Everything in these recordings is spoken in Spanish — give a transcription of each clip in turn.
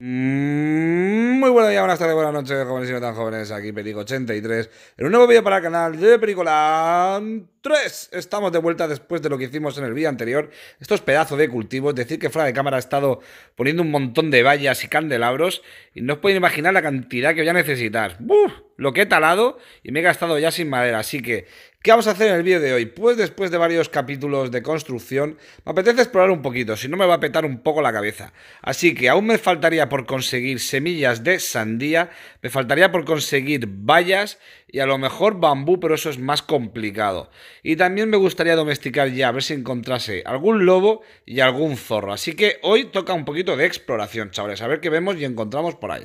Mm, muy buenos días, buenas tardes, buenas noches, jóvenes y no tan jóvenes. Aquí Perico83 en un nuevo vídeo para el canal de Pericola 3. Estamos de vuelta después de lo que hicimos en el vídeo anterior. Estos pedazos de cultivos, decir que fuera de cámara he estado poniendo un montón de vallas y candelabros y no os podéis imaginar la cantidad que voy a necesitar. ¡Buf! lo que he talado y me he gastado ya sin madera. Así que, ¿qué vamos a hacer en el vídeo de hoy? Pues después de varios capítulos de construcción, me apetece explorar un poquito, si no me va a petar un poco la cabeza. Así que aún me faltaría por conseguir semillas de sandía, me faltaría por conseguir vallas y a lo mejor bambú, pero eso es más complicado. Y también me gustaría domesticar ya, a ver si encontrase algún lobo y algún zorro. Así que hoy toca un poquito de exploración, chavales, a ver qué vemos y encontramos por ahí.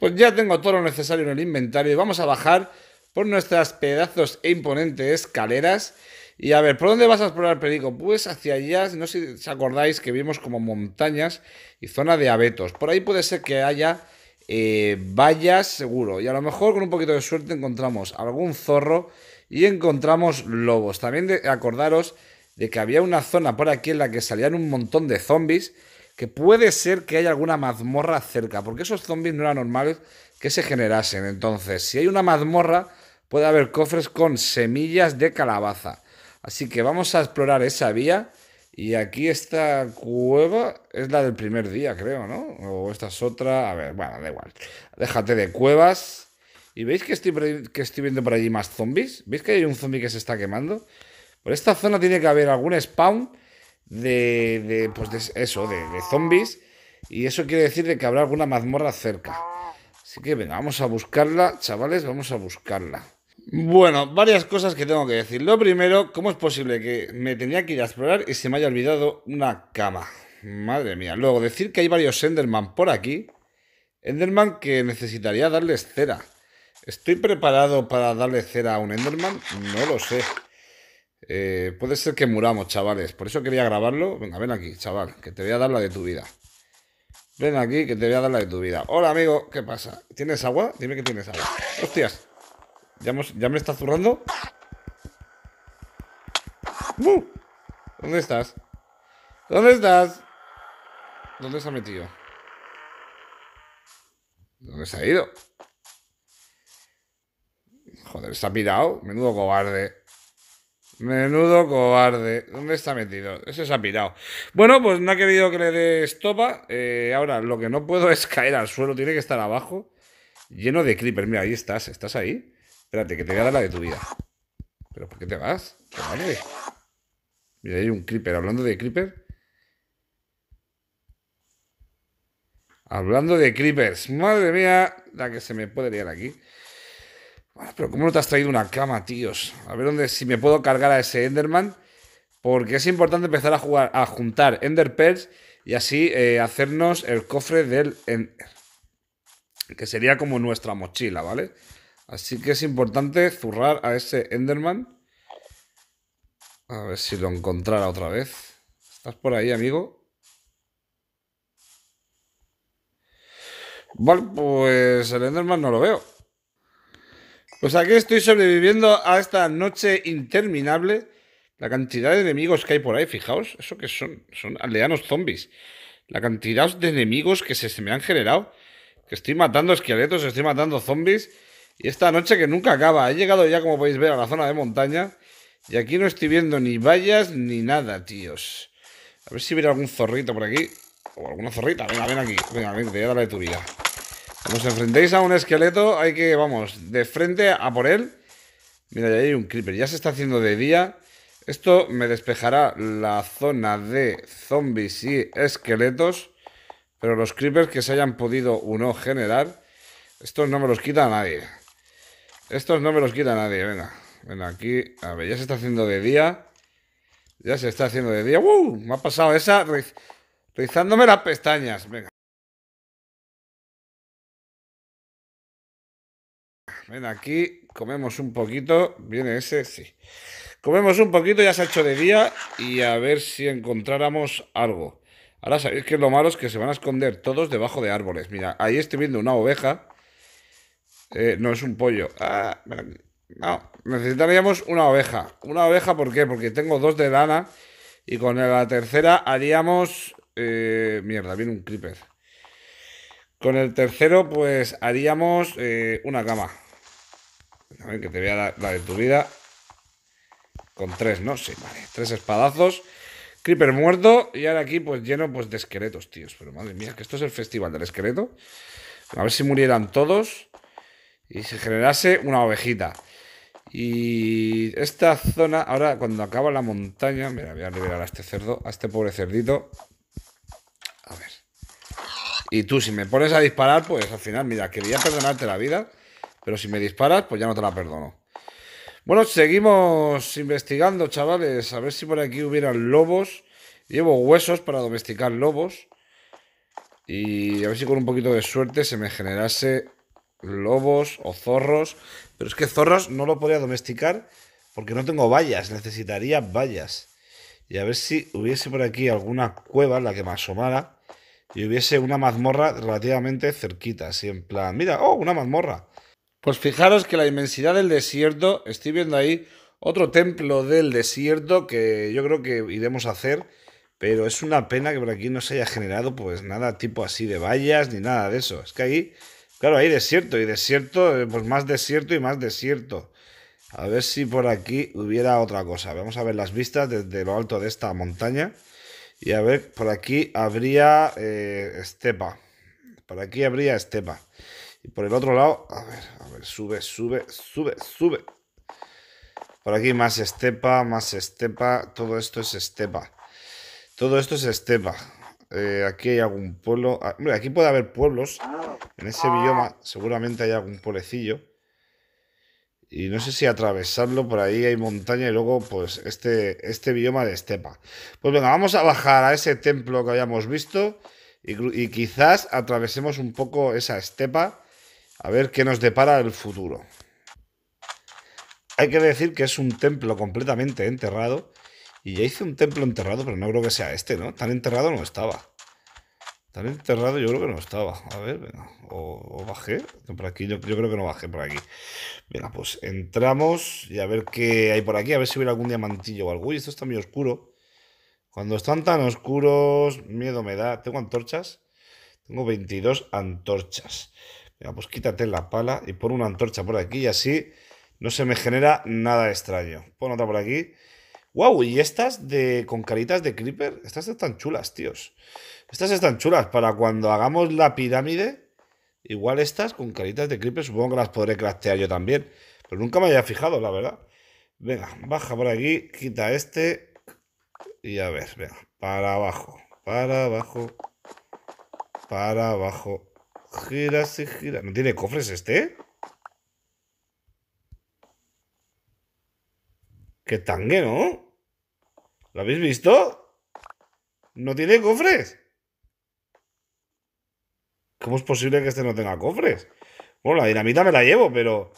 Pues ya tengo todo lo necesario en el inventario y vamos a bajar por nuestras pedazos e imponentes escaleras. Y a ver, ¿por dónde vas a explorar Perico? Pues hacia allá, no sé si os acordáis que vimos como montañas y zona de abetos. Por ahí puede ser que haya eh, vallas seguro. Y a lo mejor con un poquito de suerte encontramos algún zorro y encontramos lobos. También de, acordaros de que había una zona por aquí en la que salían un montón de zombies que puede ser que haya alguna mazmorra cerca, porque esos zombies no eran normales que se generasen. Entonces, si hay una mazmorra, puede haber cofres con semillas de calabaza. Así que vamos a explorar esa vía. Y aquí esta cueva es la del primer día, creo, ¿no? O esta es otra. A ver, bueno, da igual. Déjate de cuevas. ¿Y veis que estoy, viendo por allí más zombies? ¿Veis que hay un zombie que se está quemando? Por esta zona tiene que haber algún spawn de, pues eso, de, de, zombies. Y eso quiere decir de que habrá alguna mazmorra cerca. Así que venga, vamos a buscarla, chavales, vamos a buscarla. Bueno, varias cosas que tengo que decir. Lo primero, ¿cómo es posible que me tenía que ir a explorar y se me haya olvidado una cama? Madre mía. Luego, decir que hay varios Enderman por aquí. Enderman que necesitaría darles cera. ¿Estoy preparado para darle cera a un Enderman? No lo sé. Eh, puede ser que muramos, chavales. Por eso quería grabarlo. Venga, ven aquí, chaval, que te voy a dar la de tu vida. Ven aquí, que te voy a dar la de tu vida. Hola, amigo, ¿qué pasa? ¿Tienes agua? Dime que tienes agua. Hostias. ¿Ya, me está zurrando? ¿Dónde estás? ¿Dónde estás? ¿Dónde se ha metido? ¿Dónde se ha ido? Joder, se ha pirado. Menudo cobarde. Menudo cobarde. ¿Dónde está metido? Ese se ha pirado. Bueno, pues no ha querido que le dé estopa. Eh, ahora, lo que no puedo es caer al suelo. Tiene que estar abajo. Lleno de creepers. Mira, ahí estás. ¿Estás ahí? Espérate, que te voy la de tu vida. ¿Pero por qué te vas? ¿Qué Mira, hay un creeper. Hablando de creeper. Hablando de creepers. Madre mía, la que se me puede liar aquí pero ¿cómo no te has traído una cama, tíos? A ver dónde, si me puedo cargar a ese Enderman. Porque es importante empezar a jugar, a juntar Ender Pearls y así eh, hacernos el cofre del Ender. Que sería como nuestra mochila, ¿vale? Así que es importante zurrar a ese Enderman. A ver si lo encontrara otra vez. ¿Estás por ahí, amigo? Vale, pues el Enderman no lo veo. Pues aquí estoy sobreviviendo a esta noche interminable. La cantidad de enemigos que hay por ahí, fijaos, eso que son, son aldeanos zombies. La cantidad de enemigos que se, me han generado. Que estoy matando esqueletos, estoy matando zombies. Y esta noche que nunca acaba. He llegado ya, como podéis ver, a la zona de montaña. Y aquí no estoy viendo ni vallas ni nada, tíos. A ver si viene algún zorrito por aquí. O alguna zorrita. Venga, ven aquí. Venga, ven, te voy a darle tu vida. Como os enfrentéis a un esqueleto, hay que, vamos, de frente a por él. Mira, ya hay un creeper. Ya se está haciendo de día. Esto me despejará la zona de zombies y esqueletos. Pero los creepers que se hayan podido uno generar, estos no me los quita nadie. Estos no me los quita nadie. Venga, venga, aquí. A ver, ya se está haciendo de día. Ya se está haciendo de día. ¡Uh! Me ha pasado esa rizándome las pestañas. Venga. Ven aquí, comemos un poquito. Viene ese, sí. Comemos un poquito, ya se ha hecho de día y a ver si encontráramos algo. Ahora sabéis que lo malo es que se van a esconder todos debajo de árboles. Mira, ahí estoy viendo una oveja. Eh, no es un pollo. Ah, no, necesitaríamos una oveja. Una oveja, ¿por qué? Porque tengo dos de lana y con la tercera haríamos... Eh, mierda, viene un creeper. Con el tercero, pues haríamos eh, una cama. A ver, que te voy a dar la de tu vida. Con tres, ¿no? sé vale. Tres espadazos. Creeper muerto. Y ahora aquí, pues lleno pues, de esqueletos, tíos. Pero madre mía, que esto es el festival del esqueleto. A ver si murieran todos. Y se generase una ovejita. Y esta zona, ahora cuando acaba la montaña, mira, voy a liberar a este cerdo, a este pobre cerdito. A ver. Y tú, si me pones a disparar, pues al final, mira, quería perdonarte la vida. Pero si me disparas, pues ya no te la perdono. Bueno, seguimos investigando, chavales. A ver si por aquí hubieran lobos. Llevo huesos para domesticar lobos. Y a ver si con un poquito de suerte se me generase lobos o zorros. Pero es que zorros no lo podría domesticar porque no tengo vallas. Necesitaría vallas. Y a ver si hubiese por aquí alguna cueva la que me asomara y hubiese una mazmorra relativamente cerquita. Así en plan, mira, oh, una mazmorra. Pues fijaros que la inmensidad del desierto, estoy viendo ahí otro templo del desierto que yo creo que iremos a hacer, pero es una pena que por aquí no se haya generado pues nada tipo así de vallas ni nada de eso. Es que ahí, claro, hay desierto y desierto, eh, pues más desierto y más desierto. A ver si por aquí hubiera otra cosa. Vamos a ver las vistas desde lo alto de esta montaña. Y a ver, por aquí habría eh, estepa. Por aquí habría estepa. Y por el otro lado, a ver, a ver, sube, sube, sube, sube. Por aquí más estepa, más estepa, todo esto es estepa. Todo esto es estepa. Eh, aquí hay algún pueblo. Hombre, ah, aquí puede haber pueblos. En ese bioma seguramente hay algún pueblecillo. Y no sé si atravesarlo, por ahí hay montaña y luego pues este, este bioma de estepa. Pues venga, vamos a bajar a ese templo que habíamos visto y quizás atravesemos un poco esa estepa a ver qué nos depara el futuro. Hay que decir que es un templo completamente enterrado. Y ya hice un templo enterrado, pero no creo que sea este, ¿no? Tan enterrado no estaba. Tan enterrado yo creo que no estaba. A ver, venga. O, bajé. Por aquí, yo, creo que no bajé por aquí. Venga, pues entramos y a ver qué hay por aquí. A ver si hubiera algún diamantillo o algo. Uy, esto está muy oscuro. Cuando están tan oscuros, miedo me da. ¿Tengo antorchas? Tengo 22 antorchas. Venga, pues quítate la pala y pon una antorcha por aquí y así no se me genera nada extraño. Pon otra por aquí. ¡Wow! Y estas de con caritas de creeper, estas están chulas, tíos. Estas están chulas para cuando hagamos la pirámide. Igual estas con caritas de creeper supongo que las podré craftear yo también. Pero nunca me había fijado, la verdad. Venga, baja por aquí, quita este. Y a ver, venga, para abajo, para abajo, para abajo. Gira, se gira. ¿No tiene cofres este? ¡Qué tangue, ¿no? ¿Lo habéis visto? ¿No tiene cofres? ¿Cómo es posible que este no tenga cofres? Bueno, la dinamita me la llevo, pero...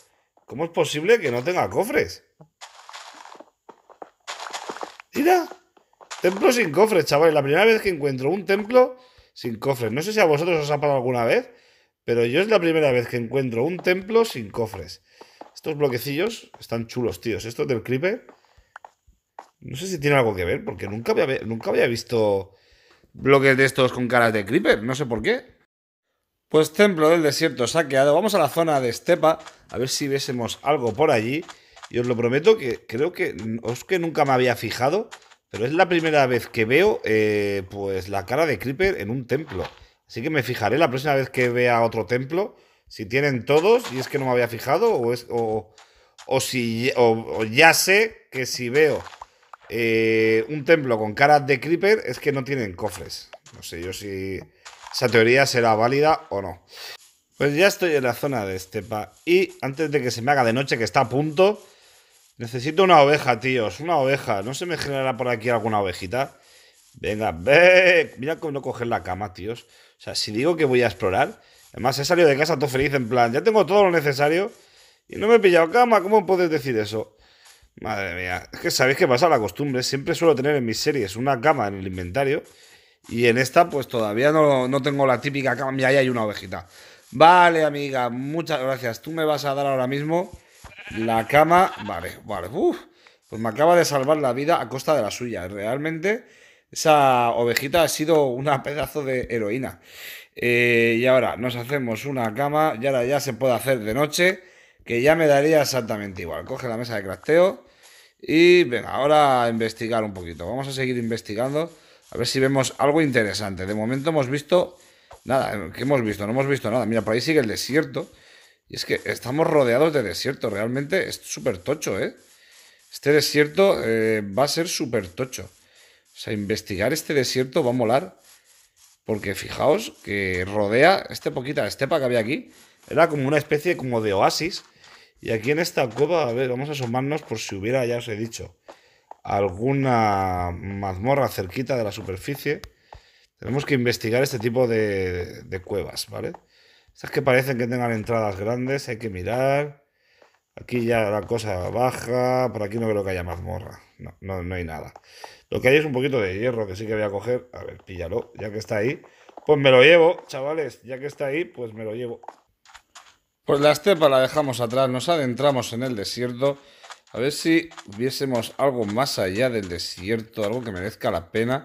¿Cómo es posible que no tenga cofres? Mira, templo sin cofres, chavales. La primera vez que encuentro un templo sin cofres. No sé si a vosotros os ha pasado alguna vez, pero yo es la primera vez que encuentro un templo sin cofres. Estos bloquecillos están chulos, tíos. Estos del Creeper. No sé si tiene algo que ver, porque nunca había, nunca había visto bloques de estos con caras de Creeper. No sé por qué. Pues templo del desierto saqueado. Vamos a la zona de estepa, a ver si viésemos algo por allí. Y os lo prometo que creo que os que nunca me había fijado pero es la primera vez que veo eh, pues la cara de Creeper en un templo. Así que me fijaré la próxima vez que vea otro templo si tienen todos y es que no me había fijado o es o, o si ya sé que si veo eh, un templo con cara de creeper es que no tienen cofres. No sé yo si esa teoría será válida o no. Pues ya estoy en la zona de estepa y antes de que se me haga de noche que está a punto Necesito una oveja, tíos. Una oveja. ¿No se me generará por aquí alguna ovejita? Venga, ve. Mira cómo no coger la cama, tíos. O sea, si digo que voy a explorar. Además, he salido de casa todo feliz, en plan, ya tengo todo lo necesario y no me he pillado cama. ¿Cómo puedes decir eso? Madre mía. Es que sabéis que pasa la costumbre. Siempre suelo tener en mis series una cama en el inventario. Y en esta, pues todavía no, no tengo la típica cama. Y ahí hay una ovejita. Vale, amiga, muchas gracias. Tú me vas a dar ahora mismo la cama, vale, vale, uff. Pues me acaba de salvar la vida a costa de la suya. Realmente, esa ovejita ha sido una pedazo de heroína. Eh, y ahora nos hacemos una cama. Y ahora ya se puede hacer de noche. Que ya me daría exactamente igual. Coge la mesa de crafteo. Y venga, ahora a investigar un poquito. Vamos a seguir investigando. A ver si vemos algo interesante. De momento hemos visto. Nada, eh, ¿qué hemos visto? No hemos visto nada. Mira, por ahí sigue el desierto. Y es que estamos rodeados de desierto, realmente es súper tocho, ¿eh? Este desierto eh, va a ser súper tocho. O sea, investigar este desierto va a molar. Porque fijaos que rodea este poquita estepa que había aquí. Era como una especie como de oasis. Y aquí en esta cueva, a ver, vamos a asomarnos por si hubiera, ya os he dicho, alguna mazmorra cerquita de la superficie. Tenemos que investigar este tipo de, de cuevas, ¿vale? Esas que parecen que tengan entradas grandes, hay que mirar. Aquí ya la cosa baja, por aquí no creo que haya mazmorra, no, no, hay nada. Lo que hay es un poquito de hierro que sí que voy a coger. A ver, píllalo, ya que está ahí. Pues me lo llevo, chavales, ya que está ahí, pues me lo llevo. Pues la estepa la dejamos atrás, nos adentramos en el desierto. A ver si viésemos algo más allá del desierto, algo que merezca la pena.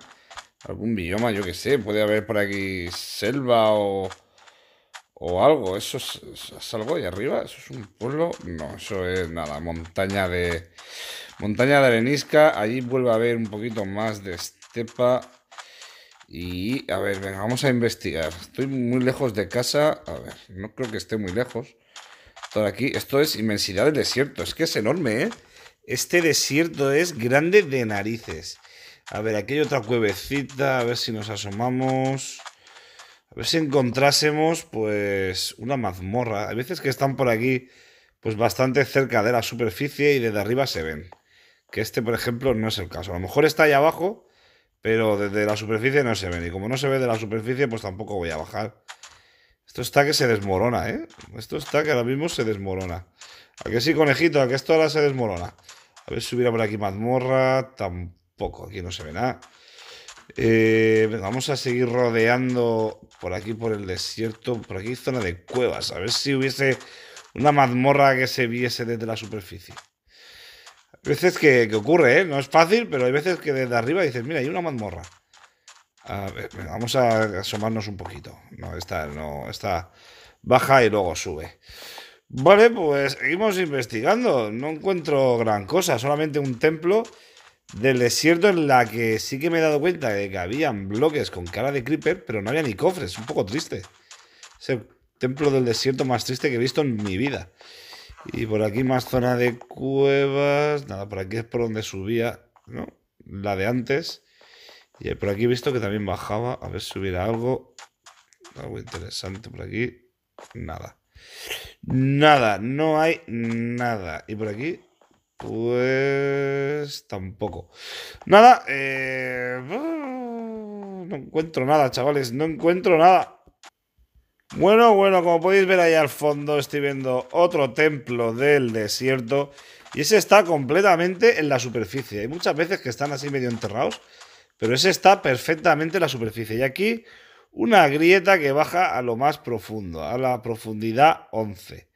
Algún bioma, yo que sé, puede haber por aquí selva o o algo. Eso es, algo ahí arriba. Eso es un pueblo. No, eso es nada. Montaña de. Montaña de arenisca. Allí vuelve a haber un poquito más de estepa. Y a ver, venga, vamos a investigar. Estoy muy lejos de casa. A ver, no creo que esté muy lejos. Todo aquí. Esto es inmensidad de desierto. Es que es enorme, ¿eh? Este desierto es grande de narices. A ver, aquí hay otra cuevecita. A ver si nos asomamos. A ver si encontrásemos, pues, una mazmorra. Hay veces que están por aquí, pues, bastante cerca de la superficie y desde arriba se ven. Que este, por ejemplo, no es el caso. A lo mejor está ahí abajo, pero desde la superficie no se ven. Y como no se ve de la superficie, pues tampoco voy a bajar. Esto está que se desmorona, ¿eh? Esto está que ahora mismo se desmorona. ¿A que sí, conejito? ¿A que esto ahora se desmorona? A ver si hubiera por aquí mazmorra. Tampoco, aquí no se ve nada. Eh, vamos a seguir rodeando por aquí, por el desierto, por aquí zona de cuevas. A ver si hubiese una mazmorra que se viese desde la superficie. A veces que, ocurre, ¿eh? No es fácil, pero hay veces que desde arriba dices, mira, hay una mazmorra. A ver, vamos a asomarnos un poquito. No, está no, esta baja y luego sube. Vale, pues seguimos investigando. No encuentro gran cosa, solamente un templo del desierto en la que sí que me he dado cuenta de que habían bloques con cara de creeper, pero no había ni cofres. Un poco triste. Es templo del desierto más triste que he visto en mi vida. Y por aquí más zona de cuevas. Nada, por aquí es por donde subía, ¿no? La de antes. Y por aquí he visto que también bajaba. A ver si hubiera algo. Algo interesante por aquí. Nada. Nada, no hay nada. Y por aquí pues tampoco. Nada, eh, no encuentro nada, chavales, no encuentro nada. Bueno, bueno, como podéis ver ahí al fondo, estoy viendo otro templo del desierto. Y ese está completamente en la superficie. Hay muchas veces que están así medio enterrados, pero ese está perfectamente en la superficie. Y aquí una grieta que baja a lo más profundo, a la profundidad 11.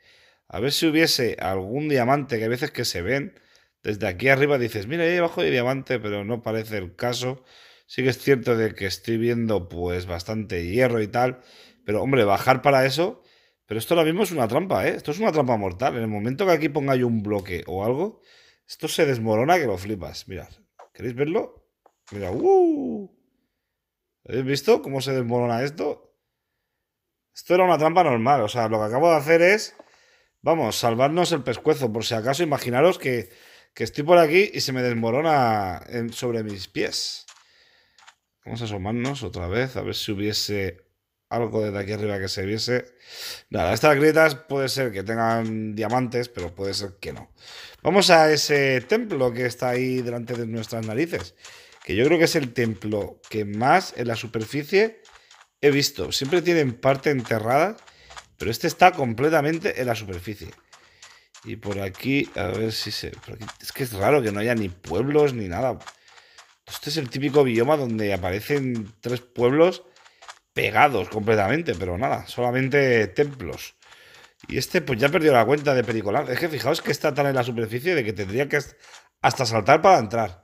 A ver si hubiese algún diamante que a veces que se ven. Desde aquí arriba dices, mira, ahí abajo hay diamante, pero no parece el caso. Sí que es cierto de que estoy viendo pues bastante hierro y tal. Pero hombre, bajar para eso. Pero esto ahora mismo es una trampa, ¿eh? Esto es una trampa mortal. En el momento que aquí ponga un bloque o algo, esto se desmorona que lo flipas. mira ¿queréis verlo? Mira, ¡uh! ¿Habéis visto cómo se desmorona esto? Esto era una trampa normal. O sea, lo que acabo de hacer es Vamos, salvarnos el pescuezo, por si acaso. Imaginaros que, estoy por aquí y se me desmorona sobre mis pies. Vamos a asomarnos otra vez, a ver si hubiese algo desde aquí arriba que se viese. Nada, estas grietas puede ser que tengan diamantes, pero puede ser que no. Vamos a ese templo que está ahí delante de nuestras narices, que yo creo que es el templo que más en la superficie he visto. Siempre tienen parte enterrada pero este está completamente en la superficie. Y por aquí, a ver si se... es que es raro que no haya ni pueblos ni nada. Este es el típico bioma donde aparecen tres pueblos pegados completamente, pero nada, solamente templos. Y este pues ya perdió la cuenta de pericolar. Es que fijaos que está tan en la superficie de que tendría que hasta saltar para entrar.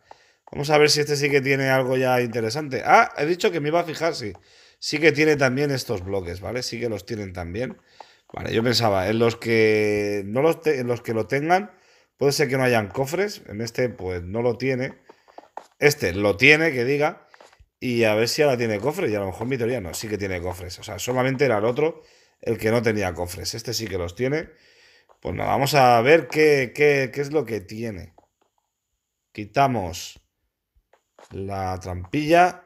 Vamos a ver si este sí que tiene algo ya interesante. Ah, he dicho que me iba a fijar, sí sí que tiene también estos bloques, ¿vale? Sí que los tienen también. Vale, yo pensaba, en los que no los los que lo tengan, puede ser que no hayan cofres. En este, pues no lo tiene. Este lo tiene, que diga. Y a ver si ahora tiene cofres. Y a lo mejor mi teoría no, sí que tiene cofres. O sea, solamente era el otro el que no tenía cofres. Este sí que los tiene. Pues nada, vamos a ver qué, qué, qué es lo que tiene. Quitamos la trampilla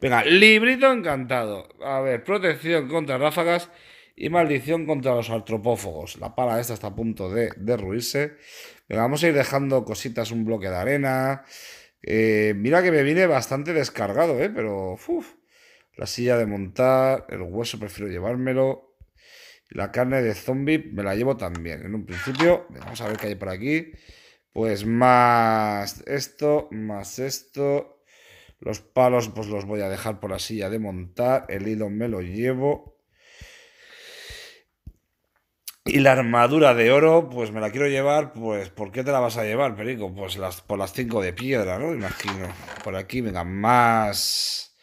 Venga, librito encantado. A ver, protección contra ráfagas y maldición contra los artropófagos. La pala esta está a punto de derruirse. Venga, vamos a ir dejando cositas, un bloque de arena. Eh, mira que me viene bastante descargado, ¿eh? Pero, La silla de montar, el hueso prefiero llevármelo. La carne de zombie me la llevo también. En un principio, vamos a ver qué hay por aquí. Pues más esto, más esto, los palos pues los voy a dejar por la silla de montar. El hilo me lo llevo. Y la armadura de oro, pues me la quiero llevar, pues ¿por qué te la vas a llevar, Perico? Pues las, por las cinco de piedra, ¿no? Imagino. Por aquí, venga, más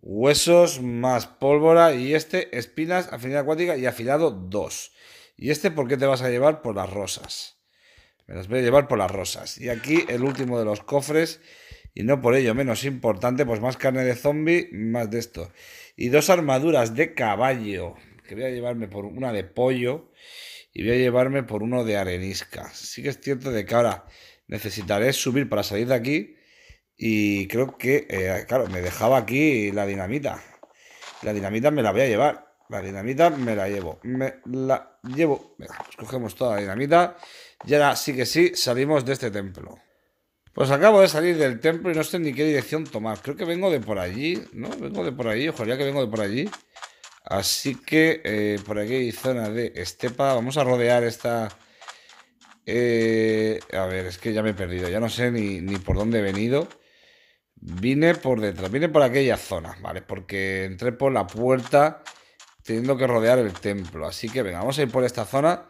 huesos, más pólvora y este, espinas, afinidad acuática y afilado dos. ¿Y este por qué te vas a llevar? Por las rosas. Me las voy a llevar por las rosas. Y aquí el último de los cofres y no por ello menos importante, pues más carne de zombie, más de esto. Y dos armaduras de caballo, que voy a llevarme por una de pollo y voy a llevarme por uno de arenisca. Sí que es cierto de que ahora necesitaré subir para salir de aquí y creo que, eh, claro, me dejaba aquí la dinamita. La dinamita me la voy a llevar. La dinamita me la llevo. Me la llevo. Pues cogemos toda la dinamita. Y ahora sí que sí, salimos de este templo. Pues acabo de salir del templo y no sé ni qué dirección tomar. Creo que vengo de por allí, ¿no? Vengo de por allí, ojalá que vengo de por allí. Así que eh, por aquí hay zona de estepa. Vamos a rodear esta... Eh, a ver, es que ya me he perdido. Ya no sé ni, ni por dónde he venido. Vine por detrás, vine por aquella zona, ¿vale? Porque entré por la puerta teniendo que rodear el templo. Así que venga, vamos a ir por esta zona.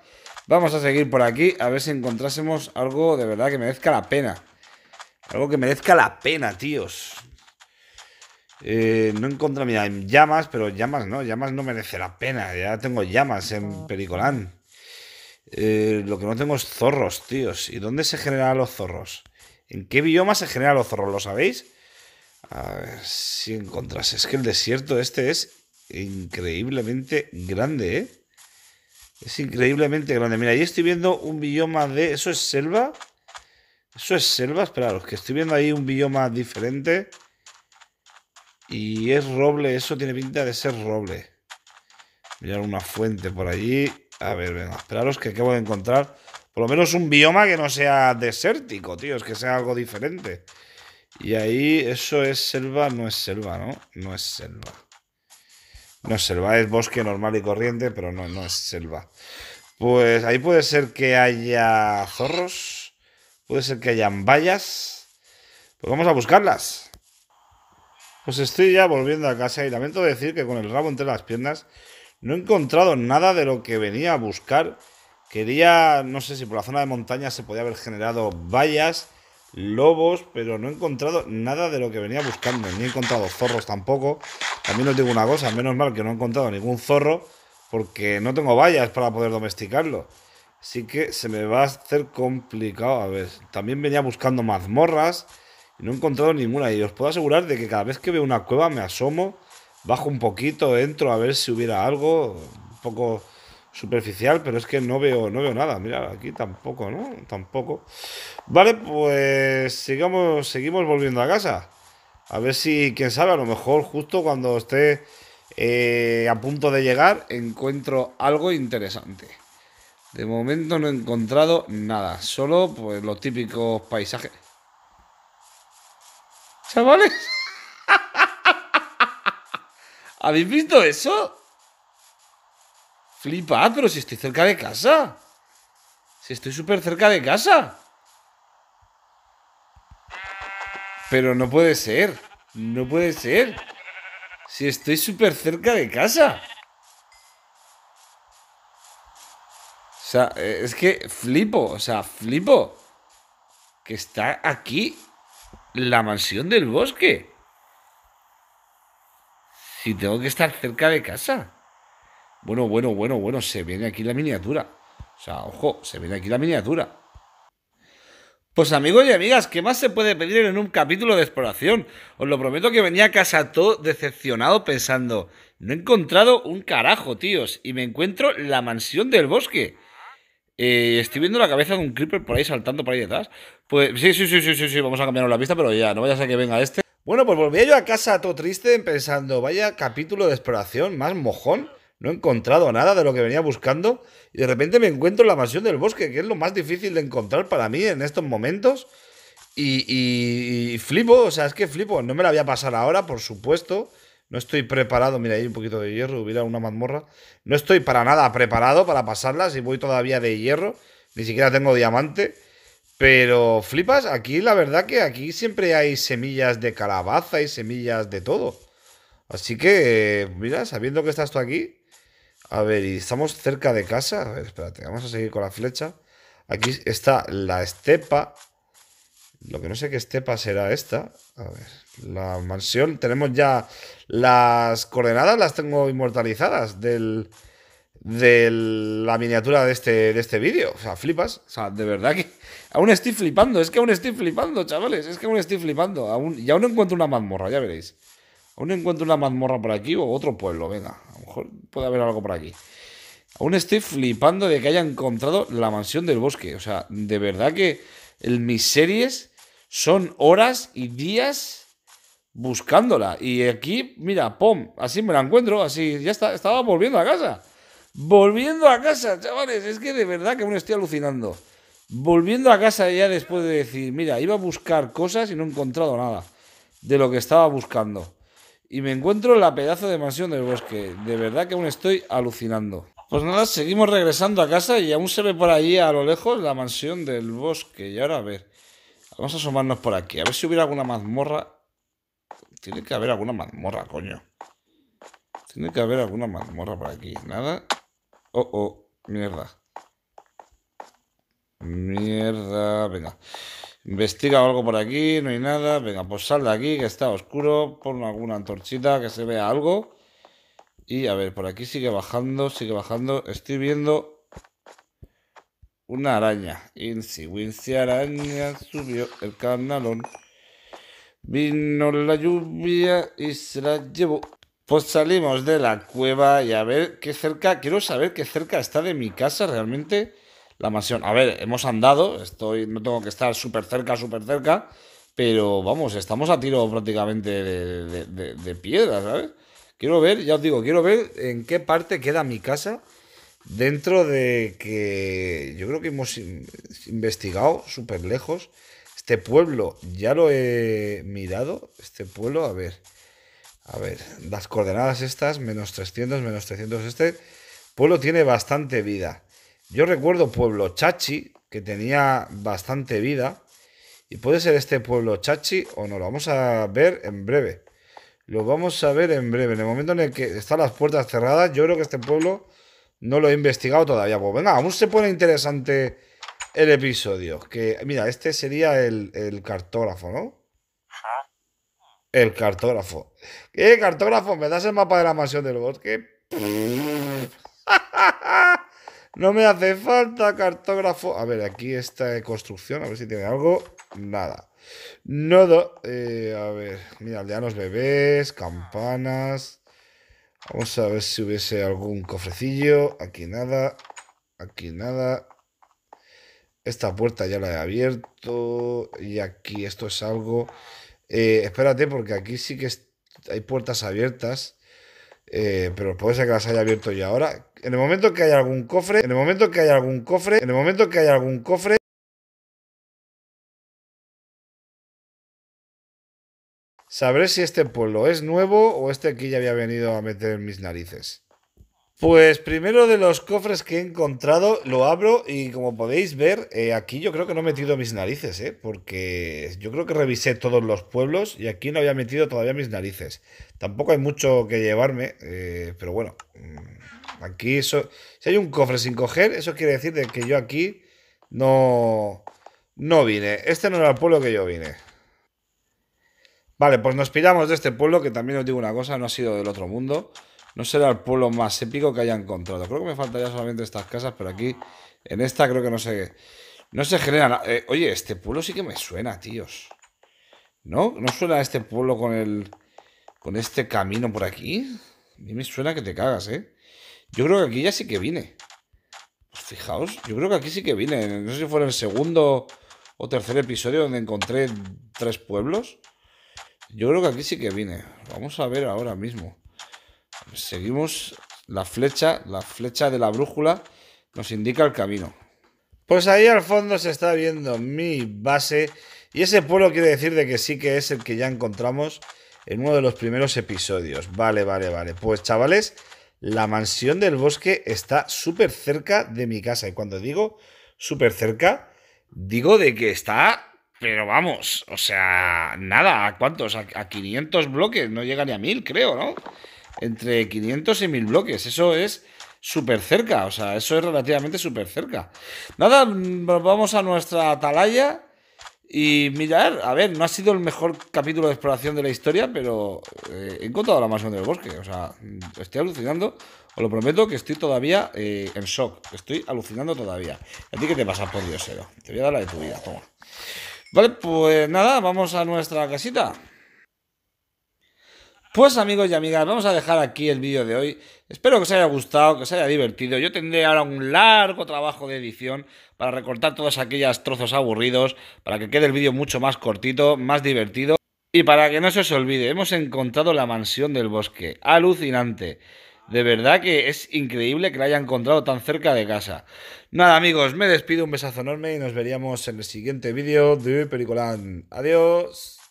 Vamos a seguir por aquí a ver si encontrásemos algo de verdad que merezca la pena. Algo que merezca la pena, tíos. Eh, no encontra, mira, llamas, pero llamas no, llamas no merece la pena. Ya tengo llamas en Pericolán. Eh, lo que no tengo es zorros, tíos. ¿Y dónde se generan los zorros? ¿En qué bioma se generan los zorros? ¿Lo sabéis? A ver si encontras. Es que el desierto este es increíblemente grande, ¿eh? Es increíblemente grande. Mira, ahí estoy viendo un bioma de... ¿Eso es selva? Eso es selva, esperaros, que estoy viendo ahí un bioma diferente. Y es roble, eso tiene pinta de ser roble. Mirar una fuente por allí. A ver, venga, esperaros que acabo de encontrar por lo menos un bioma que no sea desértico, tío, es que sea algo diferente. Y ahí, eso es selva, no es selva, ¿no? No es selva. No es selva, es bosque normal y corriente, pero no, no es selva. Pues ahí puede ser que haya zorros. Puede ser que hayan vallas. Pues vamos a buscarlas. Pues estoy ya volviendo a casa y lamento decir que con el rabo entre las piernas no he encontrado nada de lo que venía a buscar. Quería, no sé si por la zona de montaña se podía haber generado vallas, lobos, pero no he encontrado nada de lo que venía buscando. Ni he encontrado zorros tampoco. También os digo una cosa, menos mal que no he encontrado ningún zorro porque no tengo vallas para poder domesticarlo sí que se me va a hacer complicado. A ver, también venía buscando mazmorras y no he encontrado ninguna. Y os puedo asegurar de que cada vez que veo una cueva me asomo, bajo un poquito, entro a ver si hubiera algo. Un poco superficial, pero es que no veo, no veo nada. Mira, aquí tampoco, ¿no? Tampoco. Vale, pues sigamos, seguimos volviendo a casa. A ver si, quién sabe, a lo mejor justo cuando esté eh, a punto de llegar encuentro algo interesante. De momento no he encontrado nada, solo pues los típicos paisajes. Chavales, ¿habéis visto eso? ¡Flipa! pero si estoy cerca de casa. Si estoy súper cerca de casa. Pero no puede ser. No puede ser. Si estoy súper cerca de casa. sea, eh, es que flipo, o sea, flipo. Que está aquí la mansión del bosque. Si tengo que estar cerca de casa. Bueno, bueno, bueno, bueno, se viene aquí la miniatura. O sea, ojo, se viene aquí la miniatura. Pues amigos y amigas, ¿qué más se puede pedir en un capítulo de exploración? Os lo prometo que venía a casa todo decepcionado pensando, no he encontrado un carajo, tíos, y me encuentro la mansión del bosque. Eh, estoy viendo la cabeza de un creeper por ahí saltando por ahí detrás. Pues sí, sí, sí, sí, sí, sí, vamos a cambiar la pista, pero ya, no vaya a ser que venga este. Bueno, pues volví yo a casa todo triste pensando, vaya capítulo de exploración, más mojón. No he encontrado nada de lo que venía buscando y de repente me encuentro en la mansión del bosque, que es lo más difícil de encontrar para mí en estos momentos. Y, y, y flipo, o sea, es que flipo. No me la voy a pasar ahora, por supuesto. No estoy preparado, mira, hay un poquito de hierro, hubiera una mazmorra. No estoy para nada preparado para pasarla si voy todavía de hierro. Ni siquiera tengo diamante. Pero flipas, aquí la verdad que aquí siempre hay semillas de calabaza y semillas de todo. Así que, mira, sabiendo que estás tú aquí. A ver, y estamos cerca de casa. A ver, espérate, vamos a seguir con la flecha. Aquí está la estepa. Lo que no sé qué estepa será esta. A ver, la mansión. Tenemos ya las coordenadas, las tengo inmortalizadas del, de la miniatura de este, este vídeo. O sea, flipas. O sea, de verdad que aún estoy flipando. Es que aún estoy flipando, chavales. Es que aún estoy flipando. y aún encuentro una mazmorra, ya veréis. Aún no encuentro una mazmorra por aquí o otro pueblo. Venga, a lo mejor puede haber algo por aquí. Aún estoy flipando de que haya encontrado la mansión del bosque. O sea, de verdad que el, miseries... series son horas y días buscándola. Y aquí, mira, pum, así me la encuentro, así ya está, estaba volviendo a casa. Volviendo a casa, chavales, es que de verdad que aún estoy alucinando. Volviendo a casa ya después de decir, mira, iba a buscar cosas y no he encontrado nada de lo que estaba buscando. Y me encuentro en la pedazo de mansión del bosque. De verdad que aún estoy alucinando. Pues nada, seguimos regresando a casa y aún se ve por allí a lo lejos la mansión del bosque. Y ahora a ver. Vamos a asomarnos por aquí. A ver si hubiera alguna mazmorra. Tiene que haber alguna mazmorra, coño. Tiene que haber alguna mazmorra por aquí. Nada. Oh, oh. Mierda. Mierda. Venga. Investiga algo por aquí. No hay nada. Venga, pues sal de aquí, que está oscuro. Pon alguna antorchita, que se vea algo. Y a ver, por aquí sigue bajando, sigue bajando. Estoy viendo una araña. Insi, araña subió el canalón. Vino la lluvia y se la llevó. Pues salimos de la cueva y a ver qué cerca, quiero saber qué cerca está de mi casa realmente la mansión. A ver, hemos andado, estoy, no tengo que estar súper cerca, súper cerca, pero vamos, estamos a tiro prácticamente de, de piedra, ¿sabes? Quiero ver, ya os digo, quiero ver en qué parte queda mi casa Dentro de que yo creo que hemos investigado súper lejos, este pueblo ya lo he mirado, este pueblo, a ver, a ver, las coordenadas estas, menos 300, menos 300, este pueblo tiene bastante vida. Yo recuerdo pueblo Chachi, que tenía bastante vida, y puede ser este pueblo Chachi o no, lo vamos a ver en breve. Lo vamos a ver en breve. En el momento en el que están las puertas cerradas, yo creo que este pueblo no lo he investigado todavía. Pues venga, aún se pone interesante el episodio. Que, mira, este sería el, cartógrafo, ¿no? El cartógrafo. ¿Qué eh, cartógrafo? ¿Me das el mapa de la mansión del bosque? no me hace falta cartógrafo. A ver, aquí esta construcción, a ver si tiene algo. Nada. Nodo. Eh, a ver, mira, aldeanos bebés, campanas. Vamos a ver si hubiese algún cofrecillo. Aquí nada. Aquí nada. Esta puerta ya la he abierto. Y aquí esto es algo... Eh, espérate, porque aquí sí que hay puertas abiertas. Eh, pero puede ser que las haya abierto ya ahora. En el momento que hay algún cofre, en el momento que hay algún cofre, en el momento que hay algún cofre. sabré si este pueblo es nuevo o este aquí ya había venido a meter mis narices. Pues primero de los cofres que he encontrado, lo abro y como podéis ver, eh, aquí yo creo que no he metido mis narices, eh, porque yo creo que revisé todos los pueblos y aquí no había metido todavía mis narices. Tampoco hay mucho que llevarme, eh, pero bueno, mm, aquí eso... Si hay un cofre sin coger, eso quiere decir de que yo aquí no, no vine. Este no era el pueblo que yo vine. Vale, pues nos piramos de este pueblo, que también os digo una cosa, no ha sido del otro mundo. No será el pueblo más épico que haya encontrado. Creo que me faltaría solamente estas casas, pero aquí, en esta creo que no se, no se genera nada. Eh, oye, este pueblo sí que me suena, tíos. ¿No? ¿No suena este pueblo con el... con este camino por aquí? A mí me suena que te cagas, ¿eh? Yo creo que aquí ya sí que vine. Pues fijaos, yo creo que aquí sí que vine. No sé si fue en el segundo o tercer episodio donde encontré tres pueblos. Yo creo que aquí sí que viene. Vamos a ver ahora mismo. Seguimos la flecha, la flecha de la brújula nos indica el camino. Pues ahí al fondo se está viendo mi base y ese pueblo quiere decir de que sí que es el que ya encontramos en uno de los primeros episodios. Vale, vale, vale. Pues chavales, la mansión del bosque está súper cerca de mi casa y cuando digo súper cerca, digo de que está pero vamos, o sea, nada, ¿a cuántos? A, 500 bloques, no llega ni a 1000, creo, ¿no? Entre 500 y 1000 bloques, eso es súper cerca, o sea, eso es relativamente súper cerca. Nada, vamos a nuestra atalaya y mirar, a ver, no ha sido el mejor capítulo de exploración de la historia, pero eh, he encontrado la mansión del bosque, o sea, estoy alucinando, os lo prometo que estoy todavía eh, en shock, estoy alucinando todavía. ¿A ti qué te pasa, por Dios, Te voy a dar la de tu vida, toma. Vale, pues nada, vamos a nuestra casita. Pues amigos y amigas, vamos a dejar aquí el vídeo de hoy. Espero que os haya gustado, que os haya divertido. Yo tendré ahora un largo trabajo de edición para recortar todos aquellos trozos aburridos, para que quede el vídeo mucho más cortito, más divertido. Y para que no se os olvide, hemos encontrado la mansión del bosque. Alucinante. De verdad que es increíble que la haya encontrado tan cerca de casa. Nada, amigos, me despido, un besazo enorme y nos veríamos en el siguiente vídeo de Pericolán. Adiós.